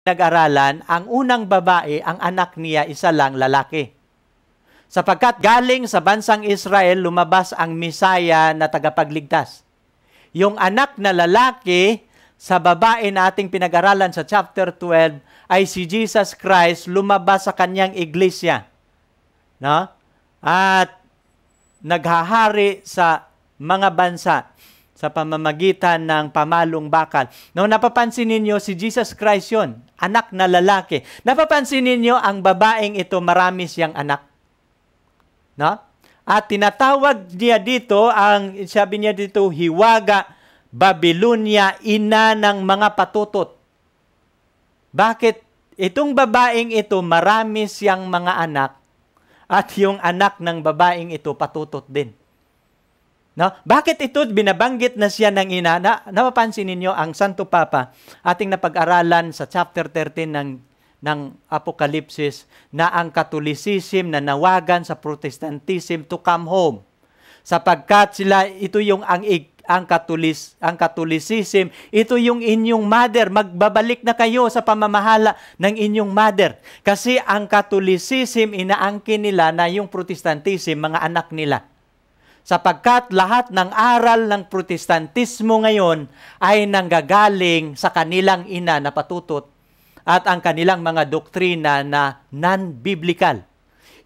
nag aralan ang unang babae, ang anak niya, isa lang lalaki. Sapagkat galing sa bansang Israel, lumabas ang Misaya na tagapagligtas. Yung anak na lalaki sa babae na ating pinag-aralan sa chapter 12 ay si Jesus Christ lumabas sa kanyang iglesia. No? At naghahari sa mga bansa sa pamamagitan ng pamalong bakal. No, napapansin ninyo si Jesus Christ yon anak na lalaki. Napapansin ninyo, ang babaeng ito marami siyang anak. No? At tinatawag niya dito, ang sabi niya dito, hiwaga, Babylonia, ina ng mga patutot. Bakit itong babaeng ito marami siyang mga anak at yung anak ng babaeng ito patutot din? No? Bakit ito binabanggit na siya ng ina? Na, napapansin ninyo ang Santo Papa ating napag-aralan sa chapter 13 ng ng Apokalipsis na ang Katolicism na nawagan sa Protestantism to come home. Sapagkat sila ito yung ang ang Katolis ang Katolicism, ito yung inyong mother, magbabalik na kayo sa pamamahala ng inyong mother. Kasi ang Katolicism inaangkin nila na yung Protestantism mga anak nila sapagkat lahat ng aral ng protestantismo ngayon ay nanggagaling sa kanilang ina na patutot at ang kanilang mga doktrina na non-biblical.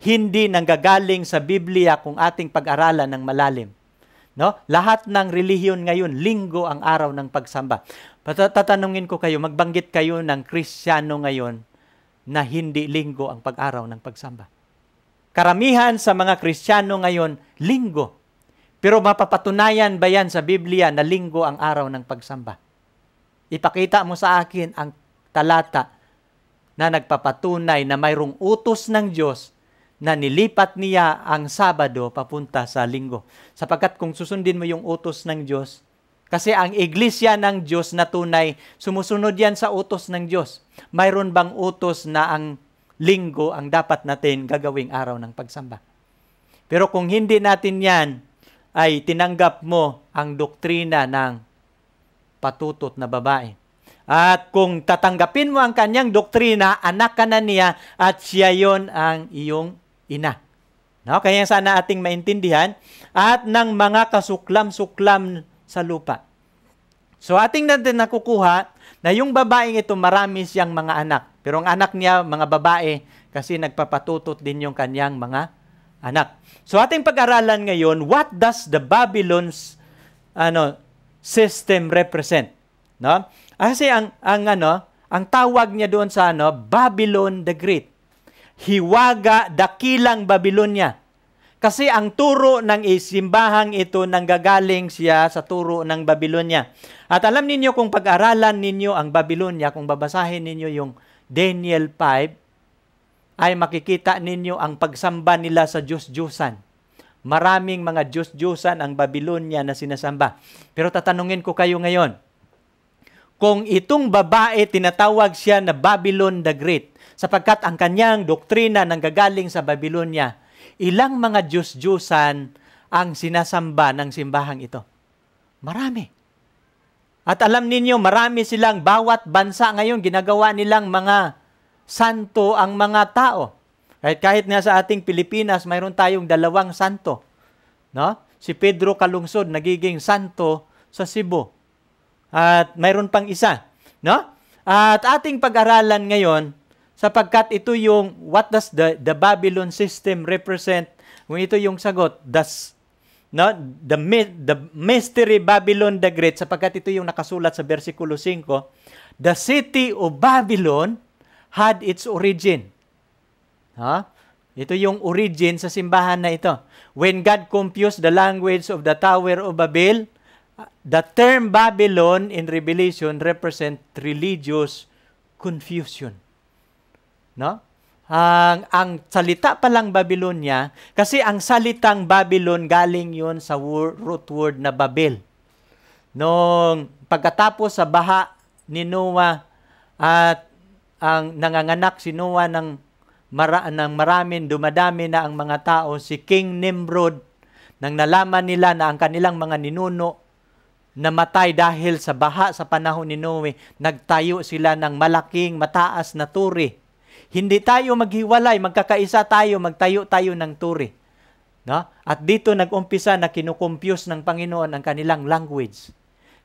Hindi nanggagaling sa Biblia kung ating pag-aralan ng malalim. No? Lahat ng relihiyon ngayon, linggo ang araw ng pagsamba. Tatanungin ko kayo, magbanggit kayo ng Kristiyano ngayon na hindi linggo ang pag-araw ng pagsamba. Karamihan sa mga Kristiyano ngayon, linggo pero mapapatunayan ba yan sa Biblia na linggo ang araw ng pagsamba? Ipakita mo sa akin ang talata na nagpapatunay na mayroong utos ng Diyos na nilipat niya ang Sabado papunta sa linggo. Sapagkat kung susundin mo yung utos ng Diyos, kasi ang iglesia ng Diyos na tunay, sumusunod yan sa utos ng Diyos. Mayroon bang utos na ang linggo ang dapat natin gagawing araw ng pagsamba? Pero kung hindi natin yan ay tinanggap mo ang doktrina ng patutot na babae. At kung tatanggapin mo ang kanyang doktrina, anak ka na niya at siya yon ang iyong ina. No? Kaya sana ating maintindihan at ng mga kasuklam-suklam sa lupa. So ating natin nakukuha na yung babaeng ito marami siyang mga anak. Pero ang anak niya, mga babae, kasi nagpapatutot din yung kanyang mga anak. So ating pag-aralan ngayon, what does the Babylon's ano system represent? No? Kasi ang ang ano, ang tawag niya doon sa ano, Babylon the Great. Hiwaga dakilang Babilonya. Kasi ang turo ng isimbahang ito nanggagaling siya sa turo ng Babilonya. At alam ninyo kung pag-aralan ninyo ang Babilonya, kung babasahin ninyo yung Daniel 5, ay makikita ninyo ang pagsamba nila sa Diyos-Diyosan. Maraming mga Diyos-Diyosan ang Babylonia na sinasamba. Pero tatanungin ko kayo ngayon, kung itong babae tinatawag siya na Babylon the Great, sapagkat ang kanyang doktrina nang nanggagaling sa Babylonia, ilang mga Diyos-Diyosan ang sinasamba ng simbahang ito? Marami. At alam ninyo, marami silang bawat bansa ngayon ginagawa nilang mga santo ang mga tao. Right? Kahit nga sa ating Pilipinas, mayroon tayong dalawang santo. No? Si Pedro Kalungsod nagiging santo sa Cebu. At mayroon pang isa. No? At ating pag-aralan ngayon, sapagkat ito yung what does the, the Babylon system represent? Kung ito yung sagot, does no the the mystery Babylon the Great sapagkat ito yung nakasulat sa bersikulo 5 the city of Babylon had its origin. Ha? Ito yung origin sa simbahan na ito. When God confused the language of the Tower of Babel, the term Babylon in Revelation represent religious confusion. No? Ang, ang salita palang Babylonia, kasi ang salitang Babylon galing yon sa word, root word na Babel. Noong pagkatapos sa baha ni Noah at ang nanganganak si Noah ng, mara, ng maraming dumadami na ang mga tao, si King Nimrod, nang nalaman nila na ang kanilang mga ninuno namatay dahil sa baha sa panahon ni Noe, nagtayo sila ng malaking mataas na turi. Hindi tayo maghiwalay, magkakaisa tayo, magtayo tayo ng turi. No? At dito nagumpisa na kinukumpyus ng Panginoon ang kanilang language.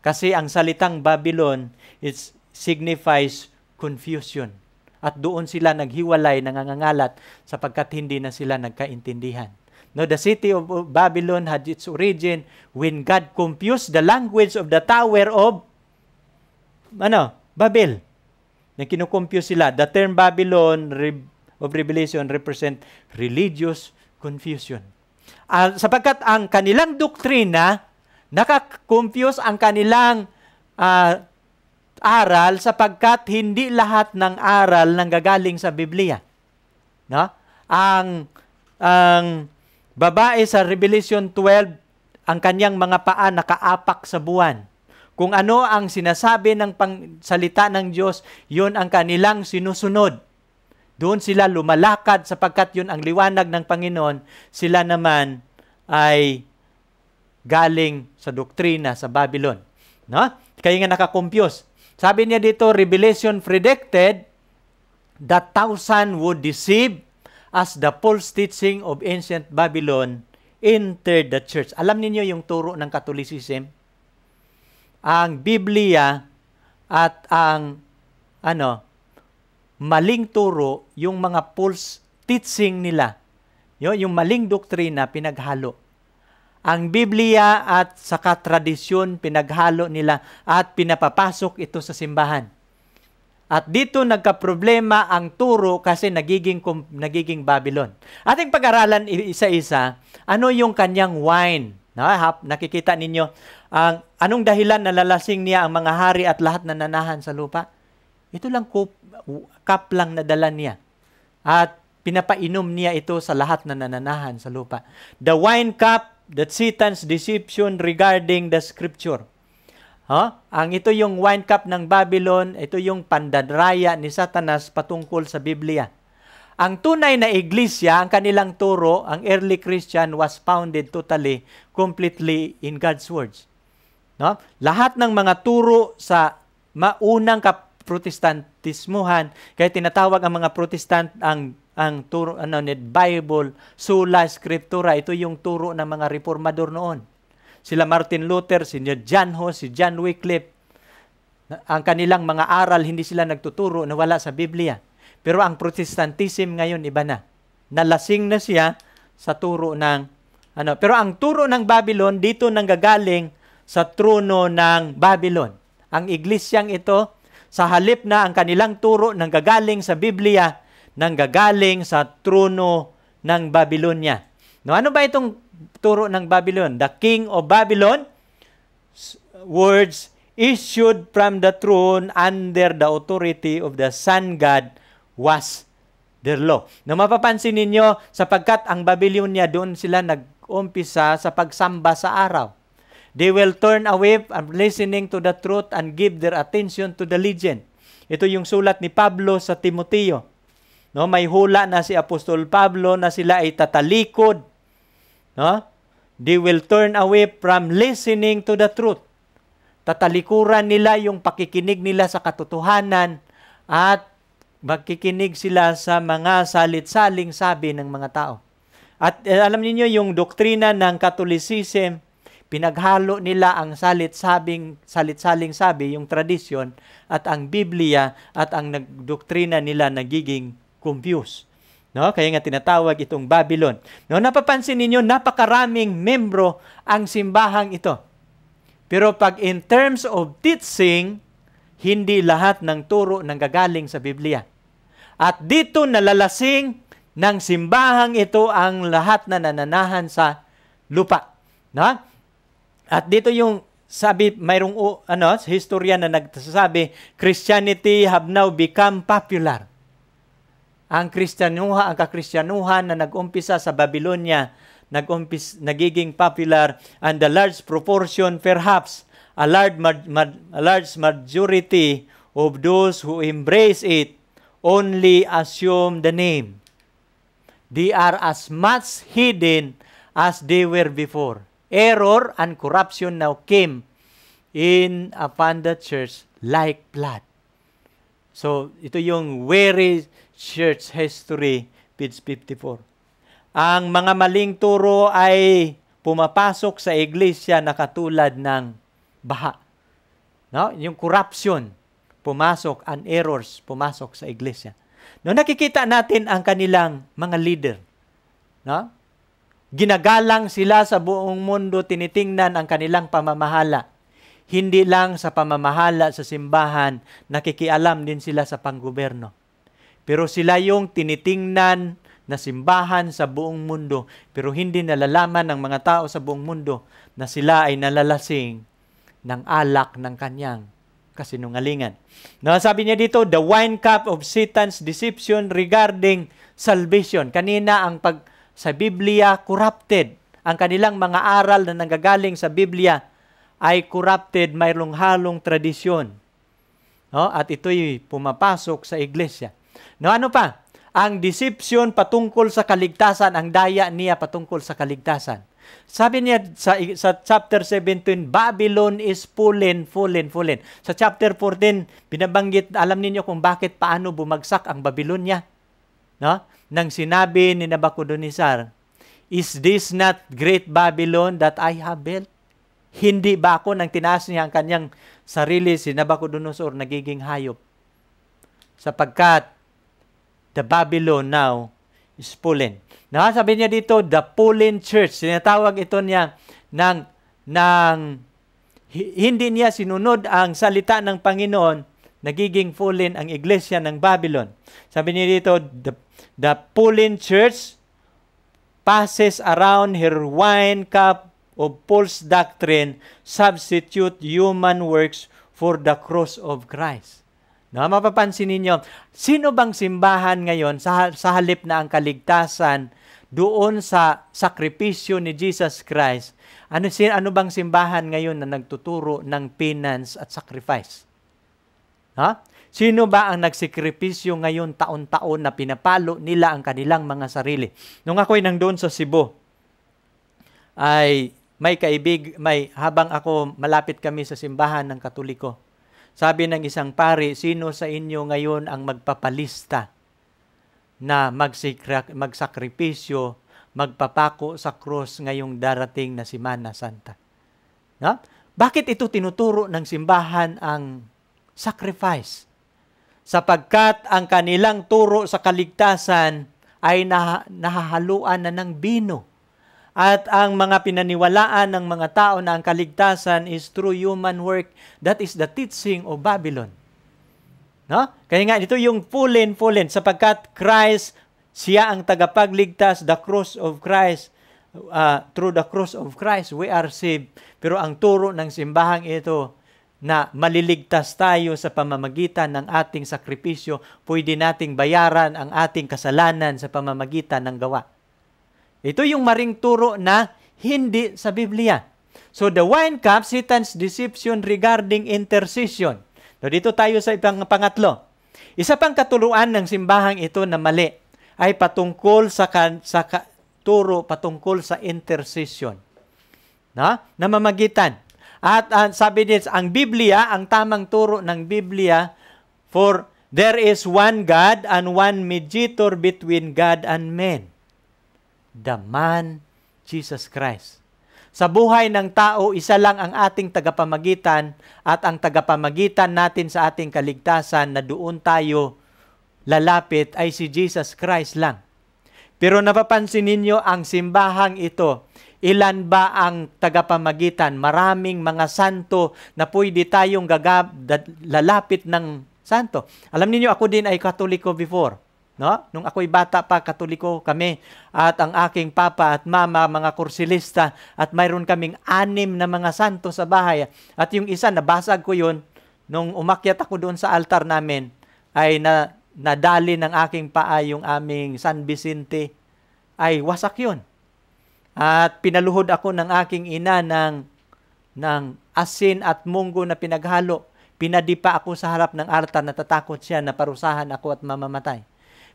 Kasi ang salitang Babylon, it signifies confusion. At doon sila naghiwalay, nangangalat sapagkat hindi na sila nagkaintindihan. No, the city of Babylon had its origin when God confused the language of the tower of ano, Babel. Na kinukumpuse sila. The term Babylon of Revelation represent religious confusion. Uh, sapagkat ang kanilang doktrina nakakompuse ang kanilang uh, aral sapagkat hindi lahat ng aral nang gagaling sa Biblia. No? Ang ang babae sa Revelation 12 ang kanyang mga paa nakaapak sa buwan. Kung ano ang sinasabi ng pang- salita ng Diyos, yun ang kanilang sinusunod. Doon sila lumalakad sapagkat yun ang liwanag ng Panginoon. Sila naman ay galing sa doktrina sa Babylon. No? Kaya nga nakakumpyos. Sabi niya dito, Revelation predicted that thousand would deceive as the false teaching of ancient Babylon entered the church. Alam niyo yung turo ng Catholicism? Ang Biblia at ang ano maling turo yung mga false teaching nila. Yo, yung maling doktrina pinaghalo ang Biblia at saka tradisyon pinaghalo nila at pinapapasok ito sa simbahan. At dito nagkaproblema ang turo kasi nagiging, nagiging Babylon. Ating pag-aralan isa-isa, ano yung kanyang wine? Nahap, nakikita ninyo ang anong dahilan na lalasing niya ang mga hari at lahat na nanahan sa lupa? Ito lang cup, cup lang nadala niya. At pinapainom niya ito sa lahat na nananahan sa lupa. The wine cup that Satan's deception regarding the scripture. Huh? Ang ito yung wine cup ng Babylon, ito yung pandadraya ni Satanas patungkol sa Biblia. Ang tunay na iglesia, ang kanilang turo, ang early Christian was founded totally, completely in God's words. No? Lahat ng mga turo sa maunang kaprotestantismuhan, kaya tinatawag ang mga protestant ang ang turo ano net Bible, sola scriptura, ito yung turo ng mga reformador noon. Sila Martin Luther, si John Hus, si John Wycliffe. Ang kanilang mga aral hindi sila nagtuturo na wala sa Biblia. Pero ang Protestantism ngayon iba na. Nalasing na siya sa turo ng ano, pero ang turo ng Babylon dito nanggagaling sa trono ng Babylon. Ang iglesyang ito sa halip na ang kanilang turo nanggagaling sa Biblia nanggagaling sa trono ng Babylonia. No, ano ba itong turo ng Babylon? The king of Babylon words issued from the throne under the authority of the sun god was their law. No, mapapansin ninyo sapagkat ang Babylonia doon sila nag-umpisa sa pagsamba sa araw. They will turn away from listening to the truth and give their attention to the legend. Ito yung sulat ni Pablo sa Timoteo. No, may hula na si Apostol Pablo na sila ay tatalikod. No? They will turn away from listening to the truth. Tatalikuran nila yung pakikinig nila sa katotohanan at magkikinig sila sa mga salit-saling sabi ng mga tao. At eh, alam niyo yung doktrina ng Catholicism, pinaghalo nila ang salit-sabing salit-saling sabi, yung tradisyon at ang Biblia at ang doktrina nila nagiging confused. No? Kaya nga tinatawag itong Babylon. No? Napapansin ninyo, napakaraming membro ang simbahang ito. Pero pag in terms of teaching, hindi lahat ng turo nang gagaling sa Biblia. At dito nalalasing ng simbahang ito ang lahat na nananahan sa lupa. No? At dito yung sabi, mayroong ano, historia na nagsasabi, Christianity have now become popular ang Kristyanuha, ang kakristyanuhan na nagumpisa sa Babylonia, nagumpis, nagiging popular and the large proportion perhaps a large, ma- ma- a large majority of those who embrace it only assume the name. They are as much hidden as they were before. Error and corruption now came in upon the church like blood. So, ito yung weary church history, page 54. Ang mga maling turo ay pumapasok sa iglesia na katulad ng baha. No? Yung corruption, pumasok, and errors, pumasok sa iglesia. No, nakikita natin ang kanilang mga leader. No? Ginagalang sila sa buong mundo, tinitingnan ang kanilang pamamahala hindi lang sa pamamahala sa simbahan, nakikialam din sila sa panggobyerno. Pero sila yung tinitingnan na simbahan sa buong mundo, pero hindi nalalaman ng mga tao sa buong mundo na sila ay nalalasing ng alak ng kanyang kasinungalingan. No, sabi niya dito, the wine cup of Satan's deception regarding salvation. Kanina ang pag sa Biblia corrupted ang kanilang mga aral na nanggagaling sa Biblia ay corrupted, mayroong halong tradisyon. No? At ito'y pumapasok sa iglesia. No, ano pa? Ang deception patungkol sa kaligtasan, ang daya niya patungkol sa kaligtasan. Sabi niya sa, sa chapter 17, Babylon is fallen, fallen, fallen. Sa chapter 14, binabanggit, alam niyo kung bakit paano bumagsak ang Babylonia. No? Nang sinabi ni Nabucodonosor, Is this not great Babylon that I have built? Hindi ba ako nang tinaas niya ang kanyang sarili, si Nabucodonosor, nagiging hayop? Sapagkat the Babylon now is fallen. Nakasabi niya dito, the fallen Church. Sinatawag ito niya ng, ng hindi niya sinunod ang salita ng Panginoon, nagiging fallen ang iglesia ng Babylon. Sabi niya dito, the, the fallen Church passes around her wine cup of Paul's doctrine substitute human works for the cross of Christ. No, mapapansin ninyo, sino bang simbahan ngayon sa, sa halip na ang kaligtasan doon sa sakripisyo ni Jesus Christ, ano, sin, ano bang simbahan ngayon na nagtuturo ng penance at sacrifice? Ha? Sino ba ang nagsikripisyo ngayon taon-taon na pinapalo nila ang kanilang mga sarili? Nung ako'y nang doon sa Cebu, ay may kaibig, may habang ako malapit kami sa simbahan ng Katoliko. Sabi ng isang pari, sino sa inyo ngayon ang magpapalista na magsikra, magsakripisyo, magpapako sa cross ngayong darating na Simana Santa? No? Bakit ito tinuturo ng simbahan ang sacrifice? Sapagkat ang kanilang turo sa kaligtasan ay nahahaluan na ng bino at ang mga pinaniwalaan ng mga tao na ang kaligtasan is through human work. That is the teaching of Babylon. No? Kaya nga, ito yung full in, full in. Sapagkat Christ, siya ang tagapagligtas, the cross of Christ, uh, through the cross of Christ, we are saved. Pero ang turo ng simbahang ito, na maliligtas tayo sa pamamagitan ng ating sakripisyo, pwede nating bayaran ang ating kasalanan sa pamamagitan ng gawa. Ito yung maring turo na hindi sa Biblia. So the wine cup, Satan's deception regarding intercession. No, dito tayo sa ibang pangatlo. Isa pang katuruan ng simbahang ito na mali ay patungkol sa, kan, sa ka, turo patungkol sa intercession. Na? Namamagitan. At uh, sabi nito, ang Biblia, ang tamang turo ng Biblia, for there is one God and one mediator between God and men the man Jesus Christ. Sa buhay ng tao, isa lang ang ating tagapamagitan at ang tagapamagitan natin sa ating kaligtasan na doon tayo lalapit ay si Jesus Christ lang. Pero napapansin ninyo ang simbahang ito, ilan ba ang tagapamagitan? Maraming mga santo na pwede tayong gagab, lalapit ng santo. Alam niyo ako din ay katoliko before. No? Nung ako'y bata pa, katoliko kami at ang aking papa at mama, mga kursilista at mayroon kaming anim na mga santo sa bahay. At yung isa, nabasag ko yun nung umakyat ako doon sa altar namin ay na, nadali ng aking paa yung aming San Vicente ay wasak yun. At pinaluhod ako ng aking ina ng, ng asin at munggo na pinaghalo. Pinadipa ako sa harap ng altar, natatakot siya na parusahan ako at mamamatay.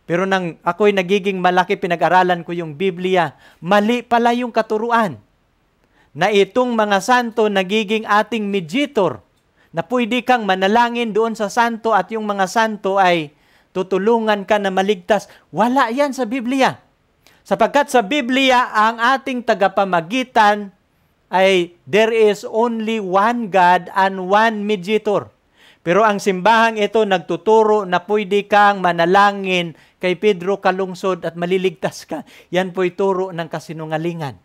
Pero nang ako'y nagiging malaki, pinag-aralan ko yung Biblia, mali pala yung katuruan na itong mga santo nagiging ating mediator na pwede kang manalangin doon sa santo at yung mga santo ay tutulungan ka na maligtas. Wala yan sa Biblia. Sapagkat sa Biblia, ang ating tagapamagitan ay there is only one God and one mediator. Pero ang simbahang ito nagtuturo na pwede kang manalangin kay Pedro kalungsod at maliligtas ka, yan po'y turo ng kasinungalingan.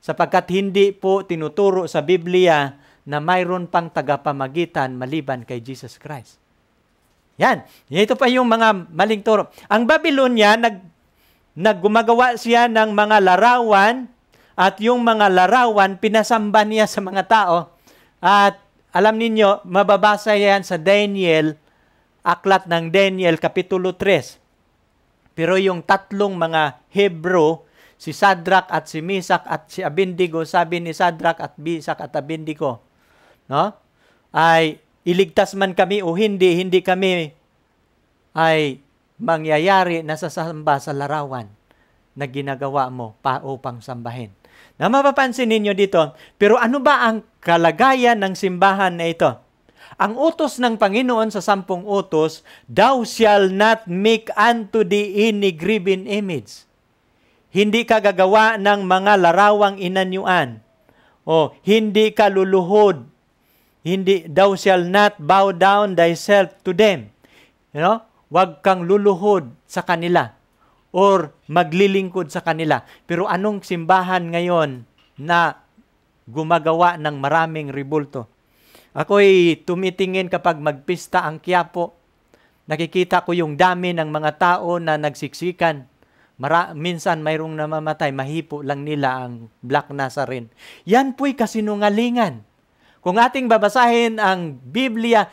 Sapagkat hindi po tinuturo sa Biblia na mayroon pang tagapamagitan maliban kay Jesus Christ. Yan. Ito pa yung mga maling turo. Ang Babylonia, nag, naggumagawa siya ng mga larawan at yung mga larawan, pinasamba niya sa mga tao. At alam ninyo, mababasa yan sa Daniel, aklat ng Daniel, Kapitulo 3. Pero yung tatlong mga Hebrew, si Sadrak at si Misak at si Abindigo, sabi ni Sadrak at Misak at Abindigo, no? ay iligtas man kami o hindi, hindi kami ay mangyayari na sasamba sa larawan na ginagawa mo pa upang sambahin. Na mapapansin ninyo dito, pero ano ba ang kalagayan ng simbahan na ito? Ang utos ng Panginoon sa sampung utos, Thou shall not make unto thee any graven image. Hindi ka gagawa ng mga larawang inanyuan. O, hindi ka luluhod. Hindi, thou shall not bow down thyself to them. You know? Huwag kang luluhod sa kanila or maglilingkod sa kanila. Pero anong simbahan ngayon na gumagawa ng maraming ribulto? Ako'y tumitingin kapag magpista ang Quiapo. Nakikita ko yung dami ng mga tao na nagsiksikan. Mara, minsan mayroong namamatay, mahipo lang nila ang Black Nazarene. Yan po'y kasinungalingan. Kung ating babasahin ang Biblia,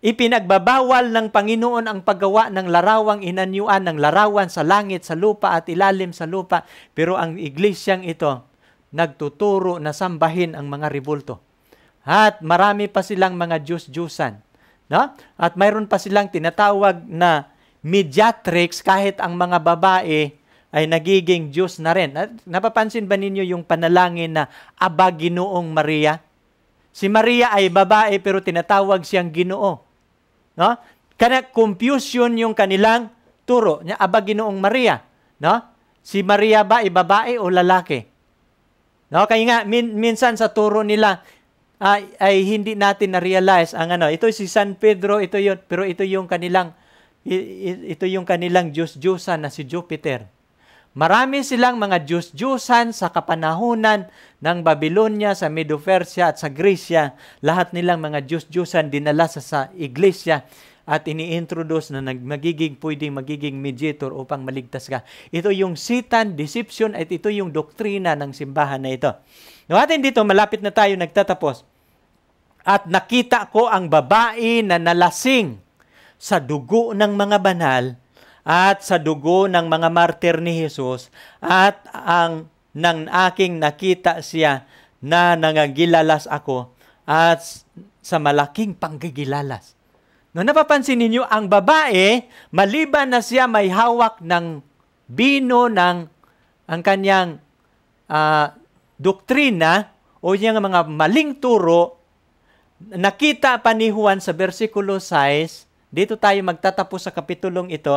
Ipinagbabawal ng Panginoon ang paggawa ng larawang inanyuan ng larawan sa langit, sa lupa at ilalim sa lupa. Pero ang iglesyang ito, nagtuturo na sambahin ang mga ribulto. At marami pa silang mga Diyos-Diyusan. No? At mayroon pa silang tinatawag na mediatrix kahit ang mga babae ay nagiging Diyos na rin. At napapansin ba ninyo yung panalangin na Aba Ginoong Maria? Si Maria ay babae pero tinatawag siyang Ginoo. No? Kaya confusion yung kanilang turo niya Aba Ginoong Maria, no? Si Maria ba ay babae o lalaki? No, kaya nga min, minsan sa turo nila ay, ay hindi natin na-realize ang ano. Ito si San Pedro, ito yun, Pero ito yung kanilang, ito yung kanilang Diyos-Diyosan na si Jupiter. Marami silang mga Diyos-Diyosan sa kapanahunan ng Babylonia, sa Medo-Persia at sa Gresya. Lahat nilang mga Diyos-Diyosan dinala sa, sa iglesia at ini-introduce na magiging pwedeng magiging mediator upang maligtas ka. Ito yung sitan, deception, at ito yung doktrina ng simbahan na ito. Nawatin dito, malapit na tayo nagtatapos. At nakita ko ang babae na nalasing sa dugo ng mga banal at sa dugo ng mga martir ni Jesus at ang nang aking nakita siya na nangagilalas ako at sa malaking panggigilalas. No, napapansin ninyo, ang babae, maliban na siya may hawak ng bino ng ang kanyang uh, doktrina o yung mga maling turo, nakita pa ni Juan sa versikulo 6, dito tayo magtatapos sa kapitulong ito,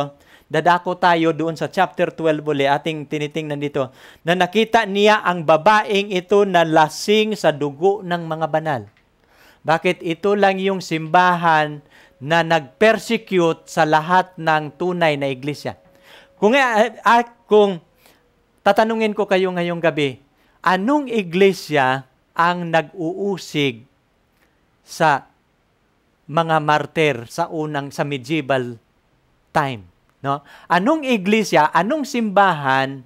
dadako tayo doon sa chapter 12 uli, ating tinitingnan dito, na nakita niya ang babaeng ito na lasing sa dugo ng mga banal. Bakit ito lang yung simbahan na nag-persecute sa lahat ng tunay na iglesia? Kung, eh, ah, kung tatanungin ko kayo ngayong gabi, anong iglesia ang nag-uusig sa mga martyr sa unang sa medieval time, no? Anong iglesia, anong simbahan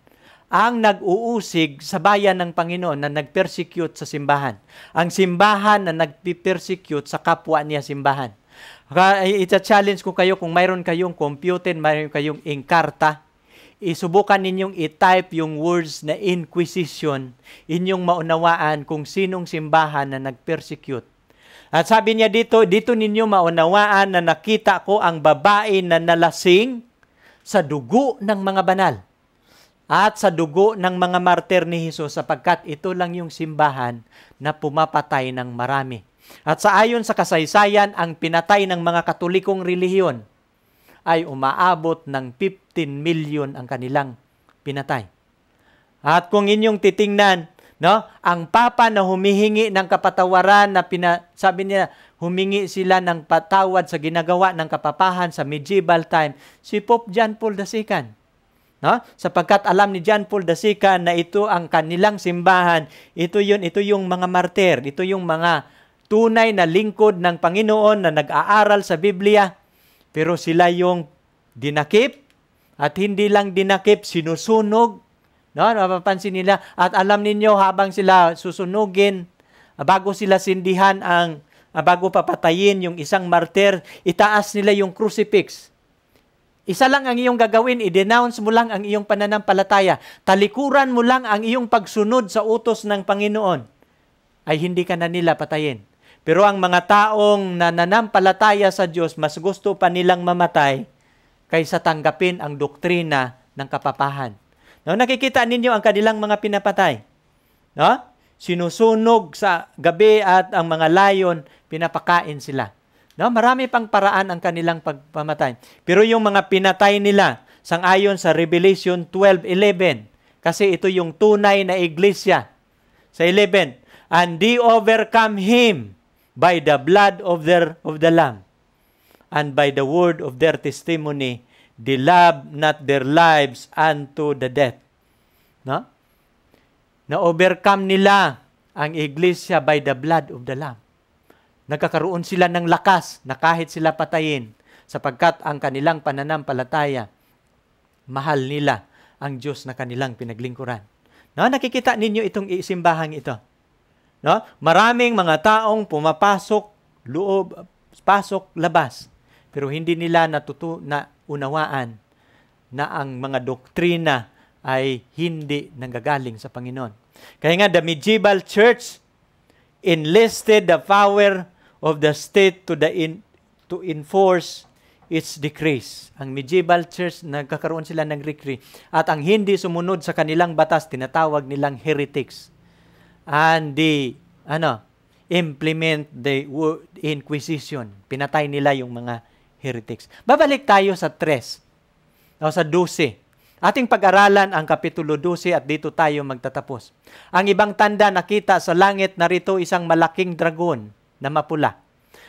ang nag-uusig sa bayan ng Panginoon na nag-persecute sa simbahan? Ang simbahan na nag-persecute sa kapwa niya simbahan. It's a challenge ko kayo kung mayroon kayong computer, mayroon kayong inkarta, isubukan ninyong i-type yung words na Inquisition, inyong maunawaan kung sinong simbahan na nag-persecute at sabi niya dito, dito ninyo maunawaan na nakita ko ang babae na nalasing sa dugo ng mga banal at sa dugo ng mga martir ni Hesus sapagkat ito lang yung simbahan na pumapatay ng marami. At sa ayon sa kasaysayan, ang pinatay ng mga katolikong relihiyon ay umaabot ng 15 million ang kanilang pinatay. At kung inyong titingnan, No? Ang papa na humihingi ng kapatawaran na pina, sabi niya, humingi sila ng patawad sa ginagawa ng kapapahan sa medieval time, si Pope John Paul II. No? Sapagkat alam ni John Paul II na ito ang kanilang simbahan, ito yun, ito yung mga martir, ito yung mga tunay na lingkod ng Panginoon na nag-aaral sa Biblia, pero sila yung dinakip at hindi lang dinakip, sinusunog No, napapansin nila at alam ninyo habang sila susunugin, bago sila sindihan ang ah, bago papatayin yung isang martir, itaas nila yung crucifix. Isa lang ang iyong gagawin, i-denounce mo lang ang iyong pananampalataya. Talikuran mo lang ang iyong pagsunod sa utos ng Panginoon. Ay hindi ka na nila patayin. Pero ang mga taong nananampalataya sa Diyos, mas gusto pa nilang mamatay kaysa tanggapin ang doktrina ng kapapahan. No, nakikita ninyo ang kanilang mga pinapatay. No? Sinusunog sa gabi at ang mga lion, pinapakain sila. No, marami pang paraan ang kanilang pagpamatay. Pero yung mga pinatay nila, sangayon sa Revelation 12:11, kasi ito yung tunay na iglesia. Sa 11, and they overcome him by the blood of their of the lamb and by the word of their testimony They love not their lives unto the death. No? Na-overcome nila ang iglesia by the blood of the Lamb. Nagkakaroon sila ng lakas na kahit sila patayin sapagkat ang kanilang pananampalataya, mahal nila ang Diyos na kanilang pinaglingkuran. No, nakikita ninyo itong isimbahang ito. No? Maraming mga taong pumapasok, loob, pasok, labas. Pero hindi nila natutu na unawaan na ang mga doktrina ay hindi nanggagaling sa Panginoon. Kaya nga, the medieval church enlisted the power of the state to, the in, to enforce its decrees. Ang medieval church, nagkakaroon sila ng decree. At ang hindi sumunod sa kanilang batas, tinatawag nilang heretics. And the, ano, implement the Inquisition. Pinatay nila yung mga heretics. Babalik tayo sa 3, o sa 12. Ating pag-aralan ang Kapitulo 12 at dito tayo magtatapos. Ang ibang tanda nakita sa langit narito isang malaking dragon na mapula.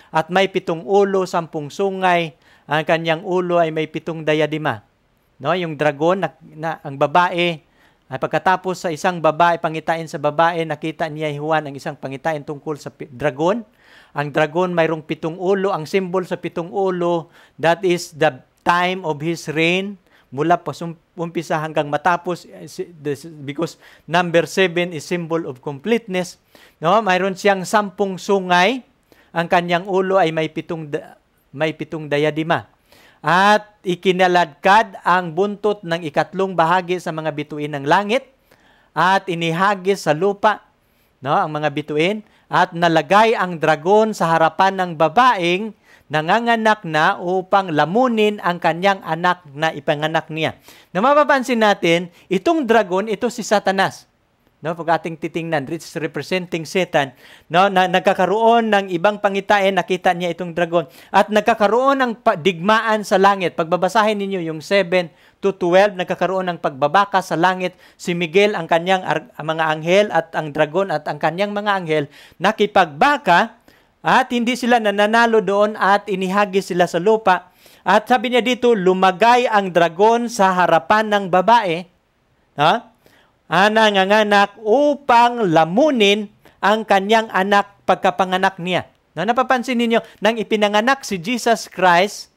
At may pitong ulo, sampung sungay, ang kanyang ulo ay may pitong dayadima. No, yung dragon na, na ang babae ay pagkatapos sa isang babae pangitain sa babae nakita niya Juan ang isang pangitain tungkol sa dragon ang dragon mayroong pitong ulo. Ang symbol sa pitong ulo, that is the time of his reign mula pa umpisa hanggang matapos eh, because number 7 is symbol of completeness no mayroon siyang sampung sungay ang kanyang ulo ay may pitong may pitong dayadima at ikinaladkad ang buntot ng ikatlong bahagi sa mga bituin ng langit at inihagis sa lupa no ang mga bituin at nalagay ang dragon sa harapan ng babaeng nanganganak na upang lamunin ang kanyang anak na ipanganak niya. Na mapapansin natin, itong dragon, ito si Satanas. No, pag ating titingnan, it's representing Satan. No, na, nagkakaroon ng ibang pangitain, nakita niya itong dragon. At nagkakaroon ng digmaan sa langit. Pagbabasahin ninyo yung 7 to 12, nagkakaroon ng pagbabaka sa langit. Si Miguel, ang kanyang ang mga anghel at ang dragon at ang kanyang mga anghel, nakipagbaka at hindi sila nananalo doon at inihagis sila sa lupa. At sabi niya dito, lumagay ang dragon sa harapan ng babae. Ha? ang nanganganak upang lamunin ang kanyang anak pagkapanganak niya. No, napapansin ninyo, nang ipinanganak si Jesus Christ,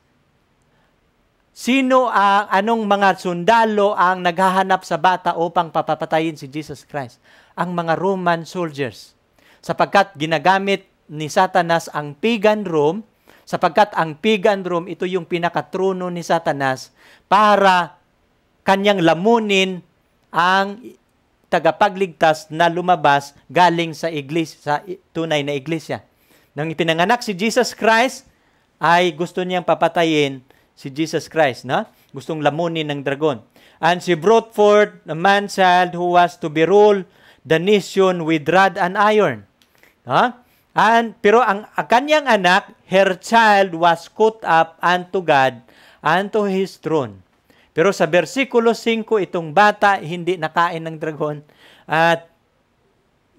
sino ang uh, anong mga sundalo ang naghahanap sa bata upang papapatayin si Jesus Christ? Ang mga Roman soldiers. Sapagkat ginagamit ni Satanas ang pagan Rome, sapagkat ang pagan Rome, ito yung pinakatrono ni Satanas para kanyang lamunin ang tagapagligtas na lumabas galing sa iglesia, sa tunay na iglesia. Nang ipinanganak si Jesus Christ, ay gusto niyang papatayin si Jesus Christ, na? Gustong lamunin ng dragon. And she brought forth a man child who was to be ruled the nation with rod and iron. Ha? And, pero ang, ang kanyang anak, her child was caught up unto God, unto his throne. Pero sa versikulo 5, itong bata hindi nakain ng dragon at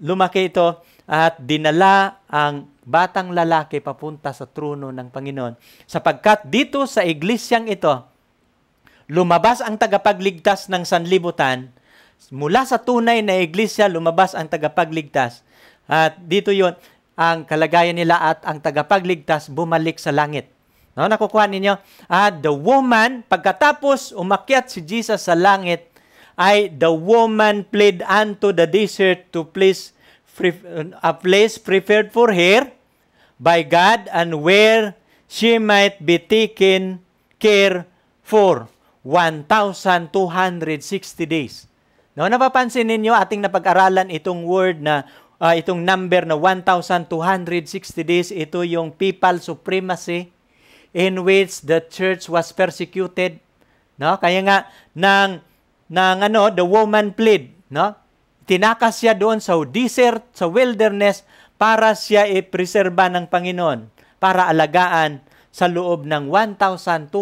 lumaki ito at dinala ang batang lalaki papunta sa trono ng Panginoon. Sapagkat dito sa iglesyang ito, lumabas ang tagapagligtas ng sanlibutan, mula sa tunay na iglesia lumabas ang tagapagligtas. At dito yon ang kalagayan nila at ang tagapagligtas bumalik sa langit. No, nakukuha ninyo? Ah, the woman, pagkatapos umakyat si Jesus sa langit, ay the woman fled unto the desert to place a place prepared for her by God and where she might be taken care for 1,260 days. No, napapansin ninyo ating napag-aralan itong word na uh, itong number na 1,260 days, ito yung people supremacy in which the church was persecuted. No? Kaya nga nang nang ano, the woman plead, no? Tinakas siya doon sa desert, sa wilderness para siya i-preserba ng Panginoon, para alagaan sa loob ng 1260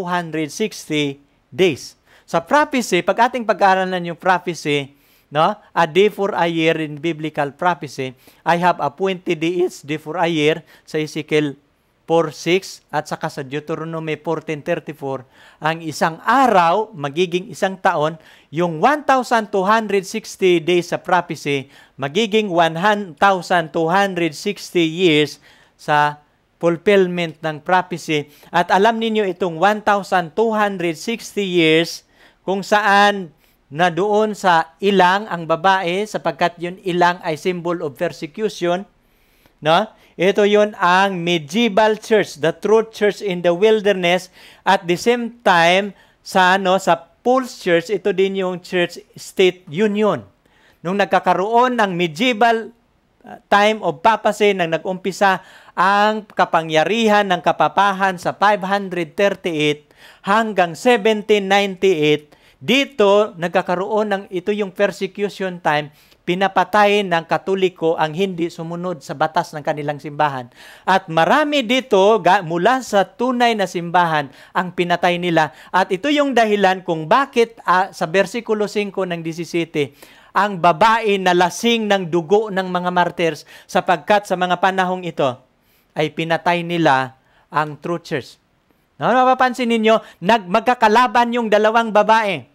days. Sa prophecy, pag ating pag aaralan yung prophecy, no? A day for a year in biblical prophecy, I have appointed the each day for a year sa Ezekiel 4.6 at saka sa Deuteronomy 14.34, ang isang araw, magiging isang taon, yung 1,260 days sa prophecy, magiging 1,260 years sa fulfillment ng prophecy. At alam ninyo itong 1,260 years kung saan na doon sa ilang ang babae sapagkat yun ilang ay symbol of persecution – No? Ito yon ang medieval church, the true church in the wilderness. At the same time, sa, ano, sa Paul's church, ito din yung church-state union. Nung nagkakaroon ng medieval uh, time of papacy nang nagumpisa ang kapangyarihan ng kapapahan sa 538 hanggang 1798, dito nagkakaroon ng ito yung persecution time pinapatay ng Katoliko ang hindi sumunod sa batas ng kanilang simbahan. At marami dito mula sa tunay na simbahan ang pinatay nila. At ito yung dahilan kung bakit uh, sa versikulo 5 ng 17, ang babae na lasing ng dugo ng mga martyrs sapagkat sa mga panahong ito ay pinatay nila ang true church. No, mapapansin ninyo, nag, magkakalaban yung dalawang babae.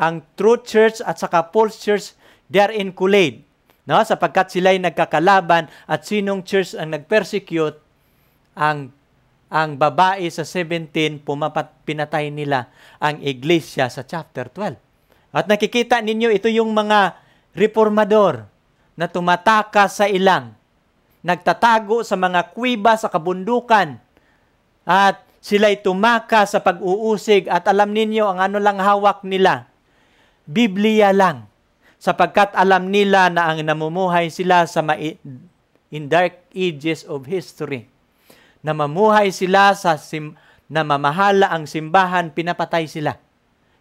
Ang true church at saka false church They are in Kool-Aid. No? Sapagkat sila'y nagkakalaban at sinong church ang nag-persecute, ang, ang babae sa 17, pumapat, pinatay nila ang iglesia sa chapter 12. At nakikita ninyo, ito yung mga reformador na tumataka sa ilang, nagtatago sa mga kuiba sa kabundukan, at sila'y tumaka sa pag-uusig at alam ninyo ang ano lang hawak nila, Biblia lang sapagkat alam nila na ang namumuhay sila sa ma- in dark ages of history. Namamuhay sila sa sim- namamahala ang simbahan, pinapatay sila.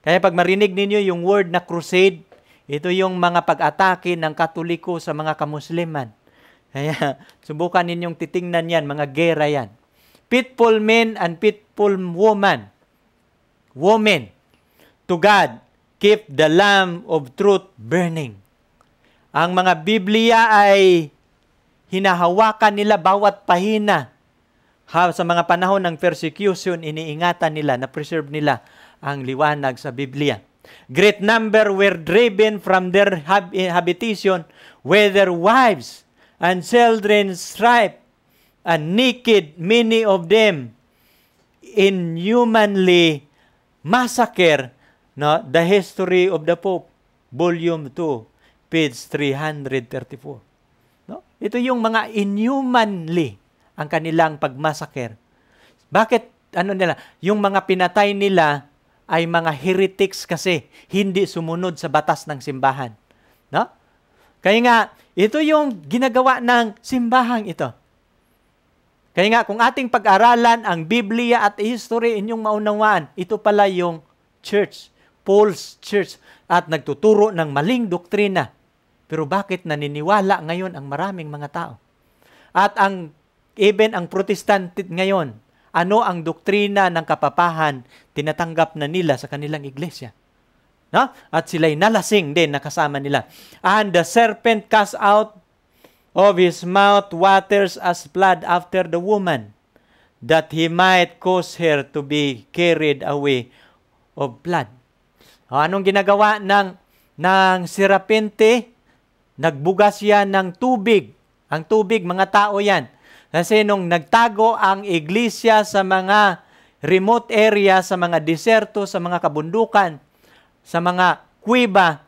Kaya pag marinig ninyo yung word na crusade, ito yung mga pag-atake ng Katoliko sa mga Kamusliman. Kaya subukan ninyong titingnan yan, mga gera yan. Pitful men and pitful woman. Women to God keep the lamp of truth burning. Ang mga Biblia ay hinahawakan nila bawat pahina. Ha, sa mga panahon ng persecution, iniingatan nila, na-preserve nila ang liwanag sa Biblia. Great number were driven from their habitation whether wives and children stripped and naked many of them inhumanly massacred na The History of the Pope, Volume 2, page 334. No? Ito yung mga inhumanly ang kanilang pagmasaker. Bakit ano nila? Yung mga pinatay nila ay mga heretics kasi hindi sumunod sa batas ng simbahan. No? Kaya nga, ito yung ginagawa ng simbahang ito. Kaya nga, kung ating pag-aralan ang Biblia at history, inyong maunawaan, ito pala yung church. Paul's Church at nagtuturo ng maling doktrina. Pero bakit naniniwala ngayon ang maraming mga tao? At ang even ang Protestant ngayon, ano ang doktrina ng kapapahan tinatanggap na nila sa kanilang iglesia? No? At sila'y nalasing din nakasama nila. And the serpent cast out of his mouth waters as blood after the woman, that he might cause her to be carried away of blood. O, anong ginagawa ng, ng sirapinte? Nagbugas siya ng tubig. Ang tubig, mga tao yan. Kasi nung nagtago ang iglesia sa mga remote area, sa mga deserto, sa mga kabundukan, sa mga kuiba,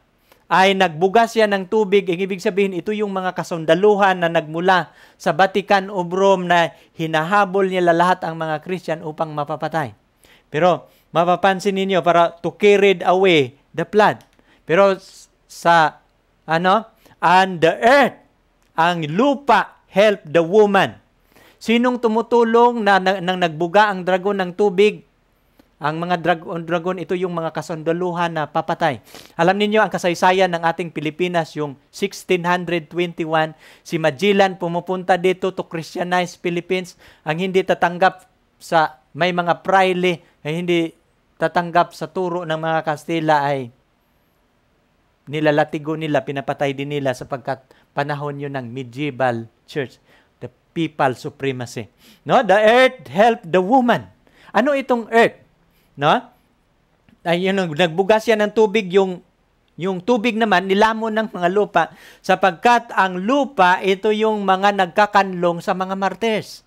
ay nagbugas yan ng tubig. Ang ibig sabihin, ito yung mga kasundaluhan na nagmula sa Vatican o Rome na hinahabol nila lahat ang mga Christian upang mapapatay. Pero mapapansin ninyo para to carry away the flood. Pero sa ano, and the earth, ang lupa help the woman. Sinong tumutulong na, na nang nagbuga ang dragon ng tubig? Ang mga dragon, dragon, ito yung mga kasundaluhan na papatay. Alam ninyo, ang kasaysayan ng ating Pilipinas, yung 1621, si Magellan pumupunta dito to Christianize Philippines. Ang hindi tatanggap sa may mga prile, ay hindi tatanggap sa turo ng mga Kastila ay nilalatigo nila, pinapatay din nila sapagkat panahon yun ng medieval church, the people supremacy. No, the earth helped the woman. Ano itong earth? No? Ay, yun, nagbuga siya ng tubig yung yung tubig naman nilamon ng mga lupa sapagkat ang lupa ito yung mga nagkakanlong sa mga martes.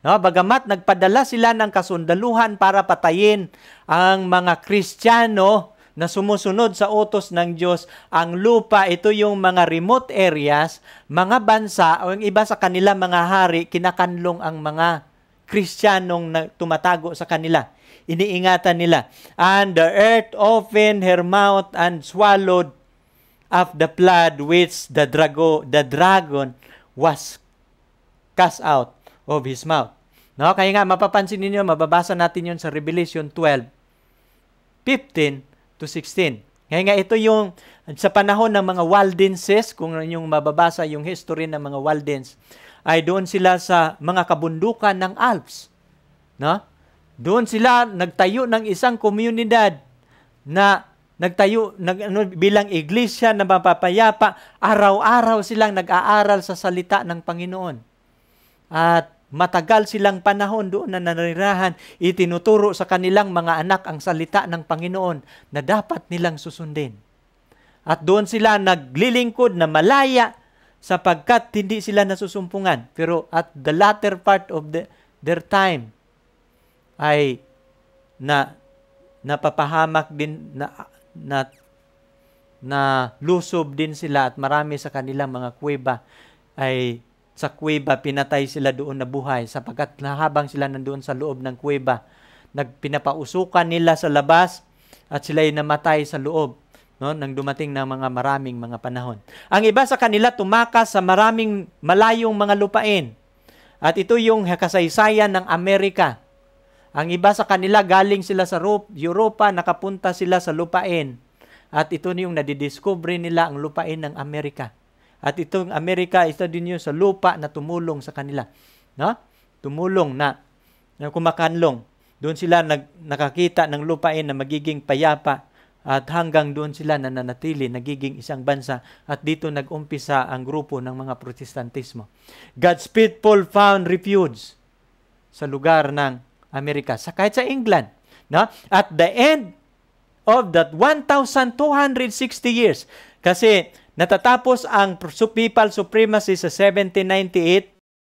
No, bagamat nagpadala sila ng kasundaluhan para patayin ang mga Kristiyano na sumusunod sa utos ng Diyos, ang lupa, ito yung mga remote areas, mga bansa o yung iba sa kanila mga hari, kinakanlong ang mga Kristiyanong tumatago sa kanila. Iniingatan nila. And the earth opened her mouth and swallowed of the flood which the, drago, the dragon was cast out of his mouth. No? Kaya nga, mapapansin ninyo, mababasa natin yon sa Revelation 12, 15 to 16. Kaya nga, ito yung sa panahon ng mga Waldenses, kung yung mababasa yung history ng mga Waldens, ay doon sila sa mga kabundukan ng Alps. No? Doon sila nagtayo ng isang komunidad na nagtayo nag, ano, bilang iglesia na mapapayapa, araw-araw silang nag-aaral sa salita ng Panginoon. At Matagal silang panahon doon na nanirahan, itinuturo sa kanilang mga anak ang salita ng Panginoon na dapat nilang susundin. At doon sila naglilingkod na malaya sapagkat hindi sila nasusumpungan. Pero at the latter part of the, their time ay na napapahamak din na, na na lusob din sila at marami sa kanilang mga kuweba ay sa kuweba, pinatay sila doon na buhay sapagkat habang sila nandoon sa loob ng kuweba, nagpinapausukan nila sa labas at sila ay namatay sa loob no, nang dumating ng mga maraming mga panahon. Ang iba sa kanila tumakas sa maraming malayong mga lupain. At ito yung kasaysayan ng Amerika. Ang iba sa kanila galing sila sa Europa, nakapunta sila sa lupain. At ito yung nadidiscover nila ang lupain ng Amerika. At itong Amerika, ito din Unidos sa lupa na tumulong sa kanila. No? Tumulong na, na kumakanlong. Doon sila nag, nakakita ng lupain na magiging payapa at hanggang doon sila nananatili, nagiging isang bansa at dito nag-umpisa ang grupo ng mga protestantismo. God's people found refuge sa lugar ng Amerika, sa kahit sa England. No? At the end of that 1,260 years, kasi Natatapos ang Papal Supremacy sa 1798